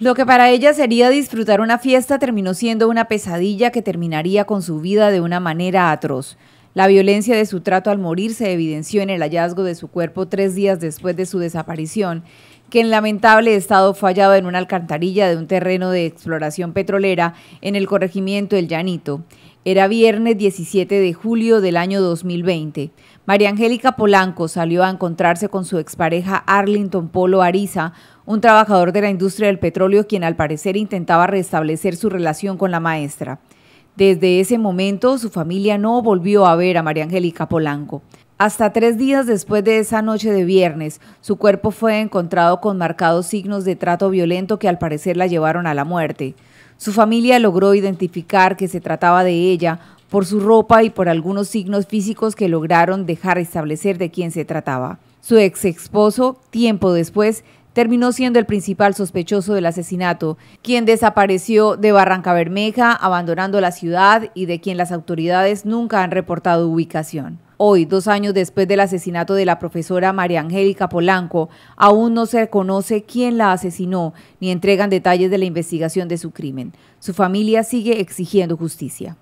Lo que para ella sería disfrutar una fiesta terminó siendo una pesadilla que terminaría con su vida de una manera atroz. La violencia de su trato al morir se evidenció en el hallazgo de su cuerpo tres días después de su desaparición, que en lamentable estado fue hallado en una alcantarilla de un terreno de exploración petrolera en el corregimiento El Llanito. Era viernes 17 de julio del año 2020. María Angélica Polanco salió a encontrarse con su expareja Arlington Polo Ariza, un trabajador de la industria del petróleo quien al parecer intentaba restablecer su relación con la maestra. Desde ese momento su familia no volvió a ver a María Angélica Polanco. Hasta tres días después de esa noche de viernes, su cuerpo fue encontrado con marcados signos de trato violento que al parecer la llevaron a la muerte. Su familia logró identificar que se trataba de ella por su ropa y por algunos signos físicos que lograron dejar establecer de quién se trataba. Su ex esposo, tiempo después, terminó siendo el principal sospechoso del asesinato, quien desapareció de Barranca Bermeja, abandonando la ciudad y de quien las autoridades nunca han reportado ubicación. Hoy, dos años después del asesinato de la profesora María Angélica Polanco, aún no se conoce quién la asesinó ni entregan detalles de la investigación de su crimen. Su familia sigue exigiendo justicia.